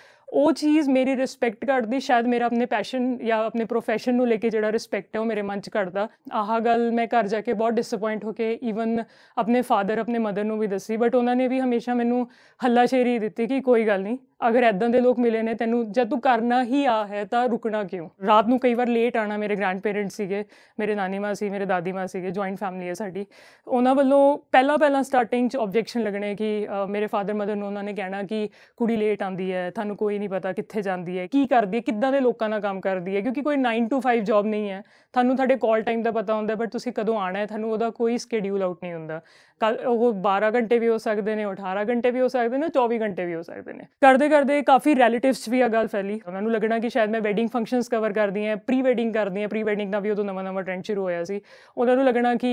ਉਹ ਚੀਜ਼ ਮੇਰੀ ਰਿਸਪੈਕਟ ਘਟਦੀ ਸ਼ਾਇਦ ਮੇਰਾ ਆਪਣੇ ਪੈਸ਼ਨ ਜਾਂ ਆਪਣੇ ਪ੍ਰੋਫੈਸ਼ਨ ਨੂੰ ਲੈ ਕੇ ਜਿਹੜਾ ਰਿਸਪੈਕਟ ਹੈ ਉਹ ਮੇਰੇ ਮਨ 'ਚ ਘਟਦਾ ਆਹ ਗੱਲ ਮੈਂ ਘਰ ਜਾ ਕੇ ਬਹੁਤ ਡਿਸਪਾਇੰਟ ਹੋ ਕੇ ਇਵਨ ਆਪਣੇ ਫਾਦਰ ਆਪਣੇ ਮਦਰ ਨੂੰ ਵੀ ਦੱਸੀ ਬਟ ਉਹਨਾਂ ਨੇ ਵੀ ਹਮੇਸ਼ਾ ਮੈਨੂੰ ਹੱਲਾਸ਼ੇਰੀ ਦਿੱਤੀ ਕਿ ਕੋਈ ਗੱਲ ਨਹੀਂ ਅਗਰ ਐਦਾਂ ਦੇ ਲੋਕ ਮਿਲੇ ਨੇ ਤੈਨੂੰ ਜਦ ਤੂੰ ਕਰਨਾ ਹੀ ਆ ਹੈ ਤਾਂ ਰੁਕਣਾ ਕਿਉਂ ਰਾਤ ਨੂੰ ਕਈ ਵਾਰ ਲੇਟ ਆਣਾ ਮੇਰੇ ਗ੍ਰੈਂਡ ਪੇਰੈਂਟਸ ਸੀਗੇ ਮੇਰੇ ਨਾਨੀ ਮਾਂ ਸੀ ਮੇਰੇ ਦਾਦੀ ਮਾਂ ਸੀਗੇ ਜੁਆਇੰਟ ਫੈਮਿਲੀ ਹੈ ਸਾਡੀ ਉਹਨਾਂ ਵੱਲੋਂ ਪਹਿਲਾਂ ਪਹਿਲਾਂ ਸਟਾਰਟਿੰਗ 'ਚ ਆਬਜੈਕਸ਼ਨ ਲੱਗਣੇ ਕਿ ਮੇਰੇ ਫਾਦਰ ਮਦਰ ਨੂੰ ਉਹਨਾਂ ਨੇ ਕਹਿਣਾ ਕਿ ਕੁੜੀ ਲੇਟ ਆਂਦੀ ਹੈ ਤੁਹਾਨੂੰ ਕੋਈ ਨਹੀਂ ਪਤਾ ਕਿੱਥੇ ਜਾਂਦੀ ਹੈ ਕੀ ਕਰਦੀ ਹੈ ਕਿੱਦਾਂ ਦੇ ਲੋਕਾਂ ਨਾਲ ਕੰਮ ਕਰਦੀ ਹੈ ਕਿਉਂਕਿ ਕੋਈ 9 ਟੂ 5 ਜੌਬ ਨਹੀਂ ਹੈ ਤੁਹਾਨੂੰ ਤੁਹਾਡੇ ਕਾਲ ਟਾਈਮ ਦਾ ਪਤਾ ਹੁੰਦਾ ਬਟ ਤੁਸੀਂ ਕਦੋਂ ਆਣਾ ਹੈ ਤੁਹਾਨੂੰ ਉਹਦਾ ਕੋਈ ਸਕੇਡਿਊਲ ਆਊਟ ਨਹੀਂ ਹੁੰਦਾ ਉਹ 12 ਘੰਟੇ ਵੀ ਹੋ ਸਕਦੇ ਨੇ 18 ਘੰਟੇ ਵੀ ਹੋ ਸਕਦੇ ਨੇ 24 ਘੰਟੇ ਵੀ ਹੋ ਸਕਦੇ ਨੇ ਕਰਦੇ ਕਰਦੇ ਕਾਫੀ ਰਿਲੇਟਿਵਸ ਵੀ ਆ ਗੱਲ ਫੈਲੀ ਉਹਨਾਂ ਨੂੰ ਲੱਗਣਾ ਕਿ ਸ਼ਾਇਦ ਮੈਂ ਵੈਡਿੰਗ ਫੰਕਸ਼ਨਸ ਕਵਰ ਕਰਦੀ ਐ ਪ੍ਰੀ ਵੈਡਿੰਗ ਕਰਦੀ ਐ ਪ੍ਰੀ ਵੈਡਿੰਗ ਦਾ ਵੀ ਉਦੋਂ ਨਵਾਂ ਨਵਾਂ ਟ੍ਰੈਂਡ ਸ਼ੁਰੂ ਹੋਇਆ ਸੀ ਉਹਨਾਂ ਨੂੰ ਲੱਗਣਾ ਕਿ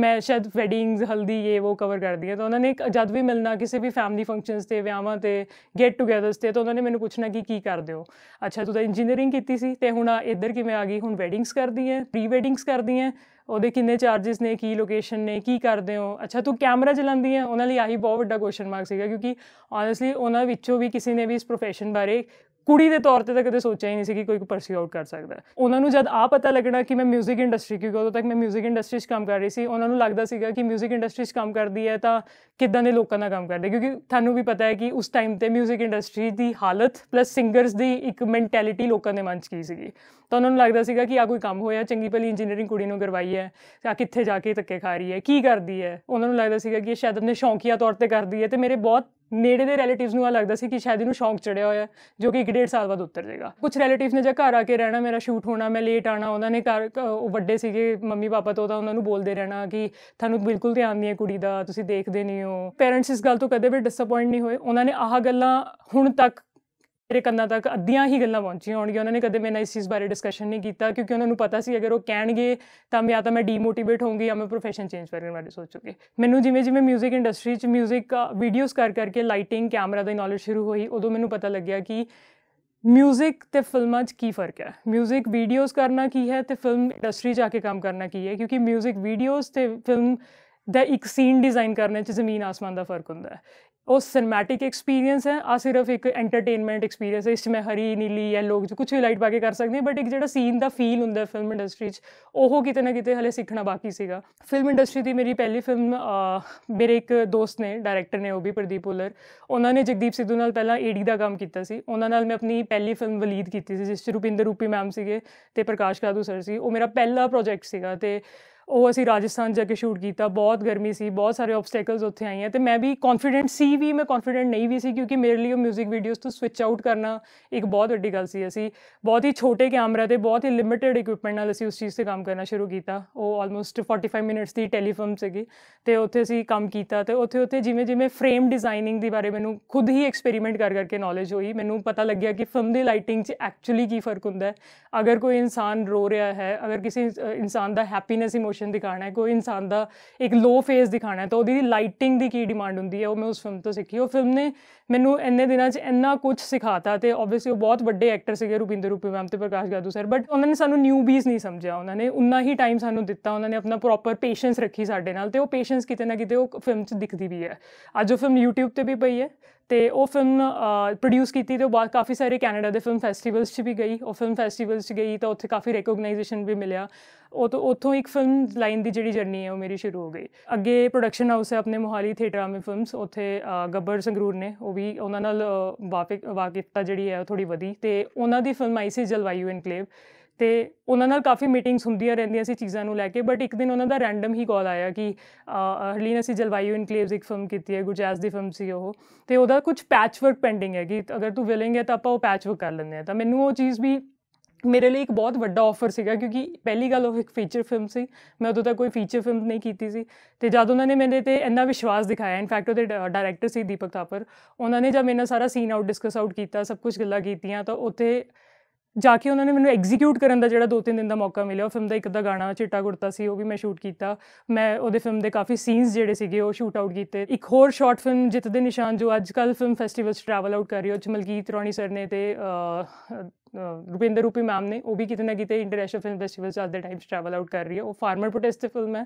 ਮੈਂ ਸ਼ਾਇਦ ਵੈਡਿੰਗਸ ਹਲਦੀ ਇਹ ਉਹ ਕਵਰ ਕਰਦੀ ਐ ਤਾਂ ਉਹਨਾਂ ਨੇ ਜਦ ਵੀ ਮਿਲਣਾ ਕਿਸੇ ਵੀ ਫੈਮਿਲੀ ਫੰਕਸ਼ਨਸ ਤੇ ਵਿਆਹਾਂ ਤੇ ਗੈਟ ਟੂਗੇਦਰਸ ਤੇ ਤਾਂ ਉਹਨਾਂ ਨੇ ਮੈਨੂੰ ਪੁੱਛਣਾ ਕਿ ਕੀ ਕਰਦੇ ਹੋ ਅੱਛਾ ਤੂੰ ਤਾਂ ਇੰਜੀਨੀਅਰਿੰਗ ਕੀਤੀ ਸੀ ਤੇ ਹੁਣ ਇੱਧਰ ਕਿਵੇਂ ਆ ਗਈ ਹੁਣ ਵੈਡਿੰਗਸ ਕਰਦੀ ਐ ਪ੍ਰੀ ਵੈਡਿੰਗਸ ਕਰਦੀ ਐ ਉਹਦੇ ਕਿੰਨੇ ਚਾਰजेस ਨੇ ਕੀ ਲੋਕੇਸ਼ਨ ਨੇ ਕੀ ਕਰਦੇ ਹੋ ਅੱਛਾ ਤੂੰ ਕੈਮਰਾ ਚਲਾਉਂਦੀ ਹੈ ਉਹਨਾਂ ਲਈ ਆਹੀ ਬਹੁਤ ਵੱਡਾ ਕੁਐਸਚਨ ਮਾਰਕ ਸੀਗਾ ਕਿਉਂਕਿ ਆਨੈਸਟਲੀ ਉਹਨਾਂ ਵਿੱਚੋਂ ਵੀ ਕਿਸੇ ਨੇ ਵੀ ਇਸ profession ਬਾਰੇ ਕੁੜੀ ਦੇ ਤੌਰ ਤੇ ਤਾਂ ਕਦੇ ਸੋਚਿਆ ਹੀ ਨਹੀਂ ਸੀ ਕਿ ਕੋਈ ਪਰਸਿਊ ਆਊਟ ਕਰ ਸਕਦਾ ਉਹਨਾਂ ਨੂੰ ਜਦ ਆ ਪਤਾ ਲੱਗਣਾ ਕਿ ਮੈਂ 뮤직 ਇੰਡਸਟਰੀ ਕਿਉਂ ਉਦੋਂ ਤੱਕ ਮੈਂ 뮤직 ਇੰਡਸਟਰੀ 'ਚ ਕੰਮ ਕਰ ਰਹੀ ਸੀ ਉਹਨਾਂ ਨੂੰ ਲੱਗਦਾ ਸੀਗਾ ਕਿ 뮤직 ਇੰਡਸਟਰੀ 'ਚ ਕੰਮ ਕਰਦੀ ਹੈ ਤਾਂ ਕਿੱਦਾਂ ਦੇ ਲੋਕਾਂ ਨਾਲ ਕੰਮ ਕਰਦੇ ਕਿਉਂਕਿ ਤੁਹਾਨੂੰ ਵੀ ਪਤਾ ਹੈ ਕਿ ਉਸ ਟਾਈਮ ਤੇ 뮤직 ਇੰਡਸਟਰੀ ਦੀ ਹਾਲਤ ਪਲੱਸ ਸਿੰਗਰਸ ਦੀ ਇੱਕ ਮੈਂਟੈਲਿਟੀ ਲੋਕਾਂ ਦੇ ਮਨ 'ਚ ਕੀ ਸੀਗੀ ਤਾਂ ਉਹਨਾਂ ਨੂੰ ਲੱਗਦਾ ਸੀਗਾ ਕਿ ਆ ਕੋਈ ਕੰਮ ਹੋਇਆ ਚੰਗੀ ਭਲੀ ਇੰਜੀਨੀਅਰਿੰਗ ਕੁੜੀ ਨੂੰ ਕਰਵਾਈ ਹੈ ਆ ਕਿੱਥੇ ਜਾ ਕੇ ਧੱਕੇ ਖਾ ਰਹੀ ਹੈ ਕੀ ਕਰਦੀ ਹੈ ਉਹਨਾਂ ਨੂੰ ਲੱਗਦਾ ਸੀਗਾ ਕਿ ਇਹ ਸ਼ਾਇਦ ਆਪਣੇ ਸ਼ੌਂਕੀਆ ਤੌਰ ਤੇ ਕਰਦੀ ਹੈ ਤੇ ਮੇਰੇ ਬਹੁਤ ਨੇੜੇ ਦੇ ਰਿਲੇਟਿਵਸ ਨੂੰ ਆ ਲੱਗਦਾ ਸੀ ਕਿ ਸ਼ਾਇਦ ਇਹਨੂੰ ਸ਼ੌਂਕ ਚੜਿਆ ਹੋਇਆ ਜੋ ਕਿ 1.5 ਸਾਲ ਬਾਅਦ ਉੱਤਰ ਜਾਏਗਾ ਕੁਝ ਰਿਲੇਟਿਵਸ ਨੇ ਜੇ ਘਰ ਆ ਕੇ ਰਹਿਣਾ ਮੇਰਾ ਸ਼ੂਟ ਹੋਣਾ ਮੈਂ ਲੇਟ ਆਣਾ ਉਹਨਾਂ ਨੇ ਘਰ ਉਹ ਵੱਡੇ ਸੀਗੇ ਮੰਮੀ ਪਾਪਾ ਤੋਂ ਤਾਂ ਉਹਨਾਂ ਨੂੰ ਬੋਲਦੇ ਰਹਿਣਾ ਕਿ ਤੁਹਾਨੂੰ ਬਿਲਕੁਲ ਧਿਆਨ ਨਹੀਂ ਹੈ ਕੁੜੀ ਦਾ ਤੁਸੀਂ ਦੇਖਦੇ ਨਹੀਂ ਹੋ ਪੇਰੈਂਟਸ ਇਸ ਗੱਲ ਤੋਂ ਕਦੇ ਵੀ ਡਿਸਪਾਇੰਟ ਨਹੀਂ ਹੋਏ ਉਹਨਾਂ ਨੇ ਆਹ ਗੱਲਾਂ ਹੁਣ ਤੱਕ ਮੇਰੇ ਕੰਨਾਂ ਤੱਕ ਅੱਧੀਆਂ ਹੀ ਗੱਲਾਂ ਪਹੁੰਚੀਆਂ ਹੋਣਗੀਆਂ ਉਹਨਾਂ ਨੇ ਕਦੇ ਮੇਰੇ ਨਾਲ ਇਸ ਚੀਜ਼ ਬਾਰੇ ਡਿਸਕਸ਼ਨ ਨਹੀਂ ਕੀਤਾ ਕਿਉਂਕਿ ਉਹਨਾਂ ਨੂੰ ਪਤਾ ਸੀ ਅਗਰ ਉਹ ਕਹਿਣਗੇ ਤਾਂ ਮੈਂ ਜਾਂ ਤਾਂ ਮੈਂ ਡੀਮੋਟੀਵੇਟ ਹੋਊਂਗੀ ਜਾਂ ਮੈਂ ਪ੍ਰੋਫੈਸ਼ਨ ਚੇਂਜ ਕਰਨ ਬਾਰੇ ਸੋਚੂਗੀ ਮੈਨੂੰ ਜਿਵੇਂ ਜਿਵੇਂ 뮤직 ਇੰਡਸਟਰੀ 'ਚ 뮤직 ਵੀਡੀਓਜ਼ ਕਰ ਕਰਕੇ ਲਾਈਟਿੰਗ ਕੈਮਰਾ ਦਾ ਨੌਲੇਜ ਸ਼ੁਰੂ ਹੋਈ ਉਦੋਂ ਮੈਨੂੰ ਪਤਾ ਲੱਗਿਆ ਕਿ 뮤직 ਤੇ ਫਿਲਮਾਂ 'ਚ ਕੀ ਫਰਕ ਹੈ 뮤직 ਵੀਡੀਓਜ਼ ਕਰਨਾ ਕੀ ਹੈ ਤੇ ਫਿਲਮ ਇੰਡਸਟਰੀ ਜਾ ਕੇ ਕੰਮ ਕਰਨਾ ਕੀ ਹੈ ਕਿਉਂਕਿ 뮤직 ਵੀਡੀਓਜ਼ ਤੇ ਫਿਲਮ ਦਾ ਇੱਕ ਸੀਨ ਡਿਜ਼ਾਈਨ ਕਰਨੇ 'ਚ ਜ਼ਮੀਨ ਆਸਮਾਨ ਦਾ ਫਰਕ ਹੁੰਦਾ ਹੈ ਉਹ ਸਿਨੇਮੈਟਿਕ ਐਕਸਪੀਰੀਅੰਸ ਹੈ ਆ ਸਿਰਫ ਇੱਕ ਐਂਟਰਟੇਨਮੈਂਟ ਐਕਸਪੀਰੀਅੰਸ ਹੈ ਇਸ ਵਿੱਚ ਹਰੀ ਨੀਲੀ ਯੈਲੋ ਕੁਝ ਵੀ ਲਾਈਟ ਪਾ ਕੇ ਕਰ ਸਕਦੇ ਬਟ ਇੱਕ ਜਿਹੜਾ ਸੀਨ ਦਾ ਫੀਲ ਹੁੰਦਾ ਫਿਲਮ ਇੰਡਸਟਰੀ 'ਚ ਉਹ ਕਿਤੇ ਨਾ ਕਿਤੇ ਹਲੇ ਸਿੱਖਣਾ ਬਾਕੀ ਸੀਗਾ ਫਿਲਮ ਇੰਡਸਟਰੀ ਦੀ ਮੇਰੀ ਪਹਿਲੀ ਫਿਲਮ ਮੇਰੇ ਇੱਕ ਦੋਸਤ ਨੇ ਡਾਇਰੈਕਟਰ ਨੇ ਉਹ ਵੀ ਪ੍ਰਦੀਪ ਉਲਰ ਉਹਨਾਂ ਨੇ ਜਗਦੀਪ ਸਿੱਧੂ ਨਾਲ ਪਹਿਲਾਂ ਏਡੀ ਦਾ ਕੰਮ ਕੀਤਾ ਸੀ ਉਹਨਾਂ ਨਾਲ ਮੈਂ ਆਪਣੀ ਪਹਿਲੀ ਫਿਲਮ ਵਲੀਦ ਕੀਤੀ ਸੀ ਜਿਸ 'ਚ ਰੁਪਿੰਦਰ ਰੂਪੀ ਮੈਮ ਸੀਗੇ ਤੇ ਪ੍ਰਕਾਸ਼ ਕਾਦੂ ਸਰ ਸੀ ਉਹ ਮੇਰਾ ਪਹਿਲਾ ਪ੍ਰੋਜੈਕਟ ਸੀਗਾ ਤੇ ਉਹ ਅਸੀਂ ਰਾਜਸਥਾਨ ਜਾ ਕੇ ਸ਼ੂਟ ਕੀਤਾ ਬਹੁਤ ਗਰਮੀ ਸੀ ਬਹੁਤ ਸਾਰੇ ਆਬਸਟੈਕਲਸ ਉੱਥੇ ਆਈਆਂ ਤੇ ਮੈਂ ਵੀ ਕੌਨਫੀਡੈਂਟ ਸੀ ਵੀ ਮੈਂ ਕੌਨਫੀਡੈਂਟ ਨਹੀਂ ਵੀ ਸੀ ਕਿਉਂਕਿ ਮੇਰੇ ਲਈ ਉਹ 뮤직 ਵੀਡੀਓਜ਼ ਤੋਂ ਸਵਿਚ ਆਊਟ ਕਰਨਾ ਇੱਕ ਬਹੁਤ ਵੱਡੀ ਗੱਲ ਸੀ ਅਸੀਂ ਬਹੁਤ ਹੀ ਛੋਟੇ ਕੈਮਰਾ ਤੇ ਬਹੁਤ ਹੀ ਲਿਮਿਟਿਡ ਇਕਵਿਪਮੈਂਟ ਨਾਲ ਅਸੀਂ ਉਸ ਚੀਜ਼ ਤੇ ਕੰਮ ਕਰਨਾ ਸ਼ੁਰੂ ਕੀਤਾ ਉਹ ਆਲਮੋਸਟ 45 ਮਿੰਟਸ ਦੀ ਟੈਲੀਫਿਲਮ ਸੀਗੀ ਤੇ ਉੱਥੇ ਅਸੀਂ ਕੰਮ ਕੀਤਾ ਤੇ ਉੱਥੇ ਉੱਥੇ ਜਿਵੇਂ ਜਿਵੇਂ ਫਰੇਮ ਡਿਜ਼ਾਈਨਿੰਗ ਦੇ ਬਾਰੇ ਮੈਨੂੰ ਖੁਦ ਹੀ ਐਕਸਪੈਰੀਮੈਂਟ ਕਰ ਕਰਕੇ ਨੌਲੇਜ ਹੋਈ ਮੈਨੂੰ ਪਤਾ ਲੱਗਿਆ ਕਿ ਫਿਲਮ ਦੀ ਲਾਈਟਿੰਗ 'ਚ ਐਕਚੁਅਲੀ ਕੀ ਫਰਕ ਹੁੰਦਾ ਹੈ ਅਗਰ ਕੋਈ ਇਨਸਾਨ ਰੋ ਰਿਹਾ ਹੈ ਅਗਰ ਕਿਸੇ ਇਨਸਾਨ ਦਾ ਹੈਪੀਨੈਸ ਇਮੋ ਇਮੋਸ਼ਨ ਦਿਖਾਣਾ ਹੈ ਕੋਈ ਇਨਸਾਨ ਦਾ ਇੱਕ ਲੋ ਫੇਸ ਦਿਖਾਣਾ ਹੈ ਤਾਂ ਉਹਦੀ ਲਾਈਟਿੰਗ ਦੀ ਕੀ ਡਿਮਾਂਡ ਹੁੰਦੀ ਹੈ ਉਹ ਮੈਂ ਉਸ ਫਿਲਮ ਤੋਂ ਸਿੱਖੀ ਉਹ ਫਿਲਮ ਨੇ ਮੈਨੂੰ ਇੰਨੇ ਦਿਨਾਂ 'ਚ ਇੰਨਾ ਕੁਝ ਸਿਖਾਤਾ ਤੇ ਆਬਵੀਅਸਲੀ ਉਹ ਬਹੁਤ ਵੱਡੇ ਐਕਟਰ ਸੀਗੇ ਰੁਪਿੰਦਰ ਰੂਪੀ ਮੈਮ ਤੇ ਪ੍ਰਕਾਸ਼ ਗਾਦੂ ਸਰ ਬਟ ਉਹਨਾਂ ਨੇ ਸਾਨੂੰ ਨਿਊਬੀਜ਼ ਨਹੀਂ ਸਮਝਿਆ ਉਹਨਾਂ ਨੇ ਉਨਾ ਹੀ ਟਾਈਮ ਸਾਨੂੰ ਦਿੱਤਾ ਉਹਨਾਂ ਨੇ ਆਪਣਾ ਪ੍ਰੋਪਰ ਪੇਸ਼ੈਂਸ ਰੱਖੀ ਸਾਡੇ ਨਾਲ ਤੇ ਉਹ ਪੇਸ਼ੈਂਸ ਕਿਤੇ ਨਾ ਕਿਤੇ ਉਹ ਫਿਲਮ 'ਚ ਦਿਖਦੀ ਵੀ ਹੈ ਅੱਜ ਉਹ ਫਿਲਮ YouTube ਤੇ ਵੀ ਪਈ ਹੈ ਤੇ ਉਹ ਫਿਲਮ ਪ੍ਰੋਡਿਊਸ ਕੀਤੀ ਤੇ ਉਹ ਬਾਅਦ ਕਾਫੀ ਸਾਰੇ ਕੈਨੇਡਾ ਦੇ ਫਿਲਮ ਫੈਸਟੀਵਲਸ 'ਚ ਵੀ ਗਈ ਉਹ ਫਿਲਮ ਫੈਸਟੀਵਲਸ 'ਚ ਗਈ ਤਾਂ ਉੱਥੇ ਕਾਫੀ ਰੈਕੋਗਨਾਈਜੇਸ਼ਨ ਵੀ ਮਿਲਿਆ ਉਹ ਤੋਂ ਉੱਥੋਂ ਇੱਕ ਫਿਲਮ ਲਾਈਨ ਦੀ ਜਿਹੜੀ ਜਰਨੀ ਹੈ ਉਹ ਮੇਰੀ ਸ਼ੁਰੂ ਹੋ ਗਈ ਅੱਗੇ ਪ੍ਰੋਡਕਸ਼ਨ ਹਾਊਸ ਹੈ ਆਪਣੇ ਮੋਹਾਲੀ ਥੀਏਟਰ ਮੇ ਫਿਲਮਸ ਉੱਥੇ ਗੱਬਰ ਸੰਗਰੂਰ ਨੇ ਉਹ ਵੀ ਉਹਨਾਂ ਨਾਲ ਵਾਕਿਫਤਾ ਜਿਹੜੀ ਹੈ ਉਹ ਥੋੜੀ ਵਧੀ ਤੇ ਉਹਨਾਂ ਦੀ ਫਿਲਮ ਆਈ ਸੀ ਜਲਵਾਯੂ ਇਨਕਲੇਵ ਤੇ ਉਹਨਾਂ ਨਾਲ ਕਾਫੀ ਮੀਟਿੰਗਸ ਹੁੰਦੀਆਂ ਰਹਿੰਦੀਆਂ ਸੀ ਚੀਜ਼ਾਂ ਨੂੰ ਲੈ ਕੇ ਬਟ ਇੱਕ ਦਿਨ ਉਹਨਾਂ ਦਾ ਰੈਂਡਮ ਹੀ ਕਾਲ ਆਇਆ ਕਿ ਹਰਲੀਨ ਅਸੀਂ ਜਲਵਾਯੂ ਇਨਕਲੇਵਸ ਇੱਕ ਫਿਲਮ ਕੀਤੀ ਹੈ ਐਸ ਦੀ ਫਿਲਮ ਸੀ ਉਹ ਤੇ ਉਹਦਾ ਕੁਝ ਪੈਚਵਰਕ ਪੈਂਡਿੰਗ ਹੈ ਕਿ ਅਗਰ ਤੂੰ ਵਿਲਿੰਗ ਹੈ ਤਾਂ ਆਪਾਂ ਉਹ ਪੈਚਵਰਕ ਕਰ ਲੈਂਦੇ ਆ ਤਾਂ ਮੈਨੂੰ ਉਹ ਚੀਜ਼ ਵੀ ਮੇਰੇ ਲਈ ਇੱਕ ਬਹੁਤ ਵੱਡਾ ਆਫਰ ਸੀਗਾ ਕਿਉਂਕਿ ਪਹਿਲੀ ਗੱਲ ਉਹ ਇੱਕ ਫੀਚਰ ਫਿਲਮ ਸੀ ਮੈਂ ਉਦੋਂ ਤੱਕ ਕੋਈ ਫੀਚਰ ਫਿਲਮ ਨਹੀਂ ਕੀਤੀ ਸੀ ਤੇ ਜਦ ਉਹਨਾਂ ਨੇ ਮੇਰੇ ਤੇ ਇੰਨਾ ਵਿਸ਼ਵਾਸ ਦਿਖਾਇਆ ਇਨਫੈਕਟ ਉਹਦੇ ਡਾਇਰੈਕਟਰ ਸੀ ਦੀਪਕ ਥਾਪਰ ਉਹਨਾਂ ਨੇ ਜਦ ਮੇਰੇ ਨਾਲ ਸਾਰਾ ਸੀਨ ਆਊਟ ਡਿਸਕਸ ਆਊਟ ਕੀਤਾ ਸਭ ਕੁਝ ਗੱਲਾਂ ਕੀਤੀਆਂ ਤਾਂ ਉੱਥੇ ਜਾ ਕੇ ਉਹਨਾਂ ਨੇ ਮੈਨੂੰ ਐਗਜ਼ੀਕਿਊਟ ਕਰਨ ਦਾ ਜਿਹੜਾ ਦੋ ਤਿੰਨ ਦਿਨ ਦਾ ਮੌਕਾ ਮਿਲਿਆ ਉਹ ਫਿਲਮ ਦਾ ਇੱਕ ਅੱਧਾ ਗਾਣਾ ਚਿੱਟਾ ਕੁੜਤਾ ਸੀ ਉਹ ਵੀ ਮੈਂ ਸ਼ੂਟ ਕੀਤਾ ਮੈਂ ਉਹਦੇ ਫਿਲਮ ਦੇ ਕਾਫੀ ਸੀਨਸ ਜਿਹੜੇ ਸੀਗੇ ਉਹ ਸ਼ੂਟ ਆਊਟ ਕੀਤੇ ਇੱਕ ਹੋਰ ਸ਼ਾਰਟ ਫਿਲਮ ਜਿੱਤ ਦੇ ਨਿਸ਼ਾਨ ਜੋ ਅੱਜ ਕੱਲ ਫਿਲਮ ਫੈਸਟੀਵਲਸ ਟਰੈਵਲ ਆਊਟ ਕਰ ਰਹੀ ਹੈ ਉਹ ਚ ਮਲਕੀਤ ਰੌਣੀ ਸਰ ਨੇ ਤੇ ਰੁਪਿੰਦਰ ਰੂਪੀ ਮੈਮ ਨੇ ਉਹ ਵੀ ਕਿਤੇ ਨਾ ਕਿਤੇ ਇੰਟਰਨੈਸ਼ਨਲ ਫਿਲਮ ਫੈਸਟੀਵਲ 'ਚ ਆਦੇ ਟਾਈਮਸ ਟਰੈਵਲ ਆਊਟ ਕਰ ਰਹੀ ਹੈ ਉਹ ਫਾਰਮਰ ਪ੍ਰੋਟੈਸਟ ਦੀ ਫਿਲਮ ਹੈ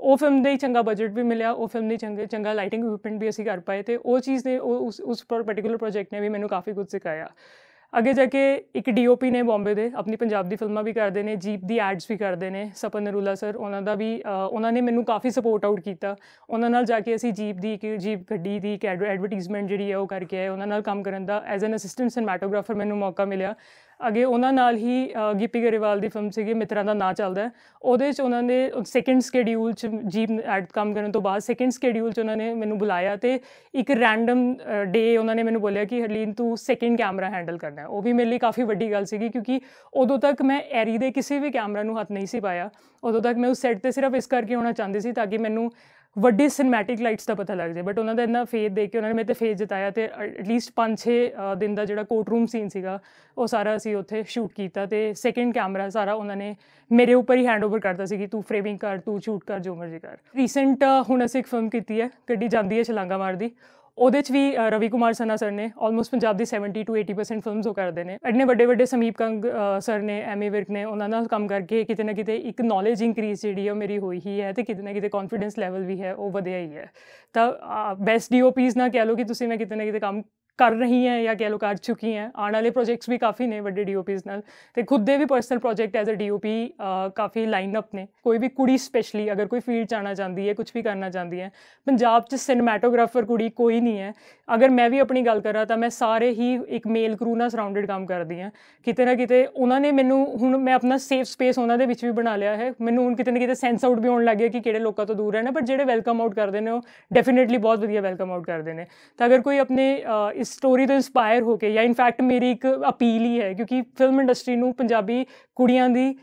ਉਹ ਫਿਲਮ ਦੇ ਚੰਗਾ ਬਜਟ ਵੀ ਮਿਲਿਆ ਉਹ ਫਿਲਮ ਨਹੀਂ ਚੰਗੇ ਚੰਗਾ ਲਾਈਟਿੰਗ ਇਕਵਿਪਮੈਂਟ ਵੀ ਅਸੀਂ ਕਰ ਪਾਏ ਤੇ ਉਹ ਚੀਜ਼ ਨੇ ਉਸ ਉਸ ਪਰ ਪਾਰਟਿਕੂਲਰ ਪ੍ਰੋਜੈਕਟ ਨੇ ਵੀ ਮੈਨੂੰ ਕਾਫੀ ਕੁਝ ਸਿਖਾਇਆ ਅੱਗੇ ਜਾ ਕੇ ਇੱਕ ਡੀਓਪੀ ਨੇ ਬੰਬੇ ਦੇ ਆਪਣੀ ਪੰਜਾਬ ਦੀ ਫਿਲਮਾਂ ਵੀ ਕਰਦੇ ਨੇ ਜੀਪ ਦੀ ਐਡਸ ਵੀ ਕਰਦੇ ਨੇ ਸਪਨ ਨਰੂਲਾ ਸਰ ਉਹਨਾਂ ਦਾ ਵੀ ਉਹਨਾਂ ਨੇ ਮੈਨੂੰ ਕਾਫੀ ਸਪੋਰਟ ਆਊਟ ਕੀਤਾ ਉਹਨਾਂ ਨਾਲ ਜਾ ਕੇ ਅਸੀਂ ਜੀਪ ਦੀ ਇੱਕ ਜੀਪ ਗੱਡੀ ਦੀ ਐਡਵਰਟਾਈਜ਼ਮੈਂਟ ਜਿਹੜੀ ਹੈ ਉਹ ਕਰਕੇ ਆਏ ਉਹਨਾਂ ਨਾਲ ਕੰਮ ਕਰਨ ਦਾ ਐਜ਼ ਐਨ ਅਸਿਸਟੈਂਟ ਸਿਨੇਮੈਟੋਗ੍ਰਾਫਰ ਮੈਨੂੰ ਮੌਕਾ ਮਿਲਿਆ ਅਗੇ ਉਹਨਾਂ ਨਾਲ ਹੀ ਗਿੱਪੀ ਗਰੇਵਾਲ ਦੀ ਫਿਲਮ ਸੀਗੀ ਮਿੱਤਰਾਂ ਦਾ ਨਾਂ ਚੱਲਦਾ ਉਹਦੇ 'ਚ ਉਹਨਾਂ ਨੇ ਸੈਕਿੰਡ ਸ਼ਡਿਊਲ 'ਚ ਜੀਪ ਐਡ ਕੰਮ ਕਰਨ ਤੋਂ ਬਾਅਦ ਸੈਕਿੰਡ ਸ਼ਡਿਊਲ 'ਚ ਉਹਨਾਂ ਨੇ ਮੈਨੂੰ ਬੁਲਾਇਆ ਤੇ ਇੱਕ ਰੈਂਡਮ ਡੇ ਉਹਨਾਂ ਨੇ ਮੈਨੂੰ ਬੋਲਿਆ ਕਿ ਹਰਲੀਨ ਤੂੰ ਸੈਕਿੰਡ ਕੈਮਰਾ ਹੈਂਡਲ ਕਰਨਾ ਉਹ ਵੀ ਮੇਰੇ ਲਈ ਕਾਫੀ ਵੱਡੀ ਗੱਲ ਸੀਗੀ ਕਿਉਂਕਿ ਉਦੋਂ ਤੱਕ ਮੈਂ ਐਰੀ ਦੇ ਕਿਸੇ ਵੀ ਕੈਮਰਾ ਨੂੰ ਹੱਥ ਨਹੀਂ ਸੀ ਪਾਇਆ ਉਦੋਂ ਤੱਕ ਮੈਂ ਉਸ ਸੈੱਟ ਤੇ ਸਿਰਫ ਇਸ ਕਰਕੇ ਹੋਣਾ ਚਾਹੁੰਦੀ ਸੀ ਤਾਂ ਕਿ ਮੈਨੂੰ ਵੱਡੇ ਸਿਨੇਮੈਟਿਕ ਲਾਈਟਸ ਦਾ ਪਤਾ ਲੱਗ ਜਾਏ ਬਟ ਉਹਨਾਂ ਦਾ ਇੰਨਾ ਫੇਥ ਦੇ ਕੇ ਉਹਨਾਂ ਨੇ ਮੇਰੇ ਤੇ ਫੇਥ ਜਤਾਇਆ ਤੇ ਐਟਲੀਸਟ 5-6 ਦਿਨ ਦਾ ਜਿਹੜਾ ਕੋਰਟ ਰੂਮ ਸੀਨ ਸੀਗਾ ਉਹ ਸਾਰਾ ਅਸੀਂ ਉੱਥੇ ਸ਼ੂਟ ਕੀਤਾ ਤੇ ਸੈਕਿੰਡ ਕੈਮਰਾ ਸਾਰਾ ਉਹਨਾਂ ਨੇ ਮੇਰੇ ਉੱਪਰ ਹੀ ਹੈਂਡਓਵਰ ਕਰਤਾ ਸੀ ਕਿ ਤੂੰ ਫਰੇਮਿੰਗ ਕਰ ਤੂੰ ਸ਼ੂਟ ਕਰ ਜੋ ਮਰਜ਼ੀ ਕਰ ਰੀਸੈਂਟ ਹੁਣ ਅਸੀਂ ਇੱਕ ਫਿਲਮ ਕੀਤੀ ਹੈ ਗੱਡੀ ਜਾਂਦੀ ਹੈ ਛਲਾਂਗਾ ਮਾਰਦੀ ਉਹਦੇ 'ਚ ਵੀ ਰਵੀ ਕੁਮਾਰ ਸਨਾ ਸਰ ਨੇ ਆਲਮੋਸਟ ਪੰਜਾਬ ਦੀ 70 ਟੂ 80% ਫਿਲਮਸ ਉਹ ਕਰਦੇ ਨੇ ਐਡਨੇ ਵੱਡੇ ਵੱਡੇ ਸਮੀਪ ਕੰਗ ਸਰ ਨੇ ਐਮੀ ਵਿਰਕ ਨੇ ਉਹਨਾਂ ਨਾਲ ਕੰਮ ਕਰਕੇ ਕਿਤੇ ਨਾ ਕਿਤੇ ਇੱਕ ਨੌਲੇਜ ਇਨਕਰੀਸ ਜਿਹੜੀ ਹੈ ਮੇਰੀ ਹੋਈ ਹੀ ਹੈ ਤੇ ਕਿਤੇ ਨਾ ਕਿਤੇ ਕੌਨਫੀਡੈਂਸ ਲੈਵਲ ਵੀ ਹੈ ਉਹ ਵਧਿਆ ਹੀ ਹੈ ਤਾਂ ਬੈਸਟ ਡੀਓਪੀਸ ਨਾਲ ਕਹਿ ਲਓ ਕਿ ਤੁਸੀਂ ਮੈਂ ਕਿਤੇ ਨਾ ਕਿਤੇ ਕੰਮ ਕਰ ਰਹੀ ਹੈ ਜਾਂ ਕਹਿ ਲੋ ਕਰ ਚੁੱਕੀ ਹੈ ਆਉਣ ਵਾਲੇ ਪ੍ਰੋਜੈਕਟਸ ਵੀ ਕਾਫੀ ਨੇ ਵੱਡੇ ਡੀਓਪੀਜ਼ ਨਾਲ ਤੇ ਖੁਦ ਦੇ ਵੀ personal project as a DOP ਕਾਫੀ ਲਾਈਨ ਅਪ ਨੇ ਕੋਈ ਵੀ ਕੁੜੀ ਸਪੈਸ਼ਲੀ ਅਗਰ ਕੋਈ ਫੀਲਡ ਜਾਣਾ ਚਾਹੁੰਦੀ ਹੈ ਕੁਝ ਵੀ ਕਰਨਾ ਚਾਹੁੰਦੀ ਹੈ ਪੰਜਾਬ 'ਚ ਸਿਨੇਮੈਟੋਗ੍ਰਾਫਰ ਕੁੜੀ ਕੋਈ ਨਹੀਂ ਹੈ ਅਗਰ ਮੈਂ ਵੀ ਆਪਣੀ ਗੱਲ ਕਰਾਂ ਤਾਂ ਮੈਂ ਸਾਰੇ ਹੀ ਇੱਕ ਮੇਲ ਕਰੂ ਨਾਲ ਸਰਾਊਂਡਡ ਕੰਮ ਕਰਦੀ ਹਾਂ ਕਿਤੇ ਨਾ ਕਿਤੇ ਉਹਨਾਂ ਨੇ ਮੈਨੂੰ ਹੁਣ ਮੈਂ ਆਪਣਾ ਸੇਫ ਸਪੇਸ ਉਹਨਾਂ ਦੇ ਵਿੱਚ ਵੀ ਬਣਾ ਲਿਆ ਹੈ ਮੈਨੂੰ ਹੁਣ ਕਿਤੇ ਨਾ ਕਿਤੇ ਸੈਂਸ ਆਊਟ ਵੀ ਹੋਣ ਲੱਗ ਗਿਆ ਕਿ ਕਿਹੜੇ ਲੋਕਾਂ ਤੋਂ ਦੂਰ ਰਹਿਣਾ ਪਰ ਜਿਹੜੇ ਵੈਲਕਮ ਆਊਟ ਕਰਦੇ ਨੇ ਉਹ ਡੈਫੀਨਿਟਲੀ ਬਹੁਤ ਵਧੀਆ ਵੈਲਕਮ ਆਊਟ ਕਰਦੇ ਨੇ ਤਾਂ ਅਗਰ ਕੋਈ ਆਪਣੇ ਇਸ ਸਟੋਰੀ ਤੋਂ ਇਨਸਪਾਇਰ ਹੋ ਕੇ ਜਾਂ ਇਨਫੈਕਟ ਮੇਰੀ ਇੱਕ ਅਪੀਲ ਹੀ ਹੈ ਕਿਉਂਕਿ ਫਿਲਮ ਇੰਡਸਟਰੀ ਨੂੰ ਪੰਜਾਬੀ ਕੁੜੀਆਂ ਦੀ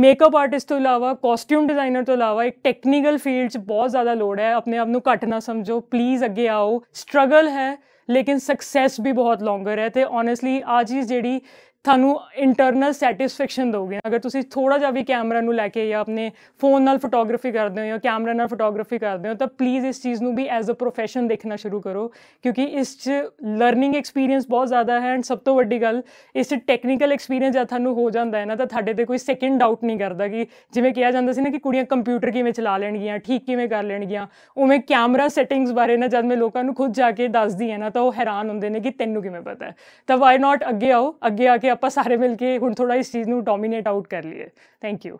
ਮੇਕਅਪ ਆਰਟਿਸਟ ਤੋਂ ਇਲਾਵਾ ਕਾਸਟਿਊਮ ਡਿਜ਼ਾਈਨਰ ਤੋਂ ਇਲਾਵਾ ਇੱਕ ਟੈਕਨੀਕਲ ਫੀਲਡ 'ਚ ਬਹੁਤ ਜ਼ਿਆਦਾ ਲੋੜ ਹੈ ਆਪਣੇ ਆਪ ਨੂੰ ਘੱਟ ਨਾ ਸਮਝੋ ਪਲੀਜ਼ ਅੱਗੇ ਆਓ ਸਟਰਗਲ ਹੈ ਲੇਕਿਨ ਸਕਸੈਸ ਵੀ ਬਹੁਤ ਲੌਂਗਰ ਹੈ ਤੇ ਓਨੈਸਟਲੀ ਆ ਜਿਹੜੀ ਤੁਹਾਨੂੰ ਇੰਟਰਨਲ ਸੈਟੀਸਫੈਕਸ਼ਨ ਦੋਗੇ ਅਗਰ ਤੁਸੀਂ ਥੋੜਾ ਜਿਹਾ ਵੀ ਕੈਮਰਾ ਨੂੰ ਲੈ ਕੇ ਜਾਂ ਆਪਣੇ ਫੋਨ ਨਾਲ ਫੋਟੋਗ੍ਰਾਫੀ ਕਰਦੇ ਹੋ ਜਾਂ ਕੈਮਰਾ ਨਾਲ ਫੋਟੋਗ੍ਰਾਫੀ ਕਰਦੇ ਹੋ ਤਾਂ ਪਲੀਜ਼ ਇਸ ਚੀਜ਼ ਨੂੰ ਵੀ ਐਜ਼ ਅ ਪ੍ਰੋਫੈਸ਼ਨ ਦੇਖਣਾ ਸ਼ੁਰੂ ਕਰੋ ਕਿਉਂਕਿ ਇਸ 'ਚ ਲਰਨਿੰਗ ਐਕਸਪੀਰੀਅੰਸ ਬਹੁਤ ਜ਼ਿਆਦਾ ਹੈ ਐਂਡ ਸਭ ਤੋਂ ਵੱਡੀ ਗੱਲ ਇਸ 'ਚ ਟੈਕਨੀਕਲ ਐਕਸਪੀਰੀਅੰਸ ਜਦ ਤੁਹਾਨੂੰ ਹੋ ਜਾਂਦਾ ਹੈ ਨਾ ਤਾਂ ਤੁਹਾਡੇ ਤੇ ਕੋਈ ਸੈਕਿੰਡ ਡਾਊਟ ਨਹੀਂ ਕਰਦਾ ਕਿ ਜਿਵੇਂ ਕਿਹਾ ਜਾਂਦਾ ਸੀ ਨਾ ਕਿ ਕੁੜੀਆਂ ਕੰਪਿਊਟਰ ਕਿਵੇਂ ਚਲਾ ਲੈਣਗੀਆਂ ਠੀਕ ਕਿਵੇਂ ਕਰ ਲੈਣਗੀਆਂ ਉਵੇਂ ਕੈਮਰਾ ਸੈਟਿੰਗਸ ਬਾਰੇ ਨਾ ਜਦ ਮੈਂ ਲੋਕਾਂ ਨੂੰ ਖੁਦ ਜਾ ਕੇ ਦੱਸਦੀ ਹਾਂ ਨਾ ਤਾਂ ਉਹ ਹੈਰਾਨ ਹੁੰਦੇ ਨੇ ਕਿ ਤੈਨੂੰ ਕਿਵੇਂ ਪਤਾ ਹੈ ਤਾਂ ਵਾਈ ਨਾਟ ਅੱਗੇ ਆਓ ਅੱਗੇ ਆ ਕੇ ਕਿ ਆਪਾਂ ਸਾਰੇ ਮਿਲ ਕੇ ਹੁਣ ਥੋੜਾ ਇਸ ਚੀਜ਼ ਨੂੰ ਡੋਮਿਨੇਟ ਆਊਟ ਕਰ ਲਈਏ ਥੈਂਕ ਯੂ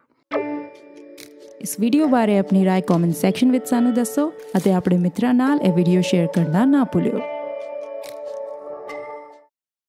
ਇਸ ਵੀਡੀਓ ਬਾਰੇ ਆਪਣੀ رائے ਕਮੈਂਟ ਸੈਕਸ਼ਨ ਵਿੱਚ ਸਾਨੂੰ ਦੱਸੋ ਅਤੇ ਆਪਣੇ ਮਿੱਤਰਾਂ ਨਾਲ ਇਹ ਵੀਡੀਓ ਸ਼ੇਅਰ ਕਰਨਾ ਨਾ ਭੁੱਲਿਓ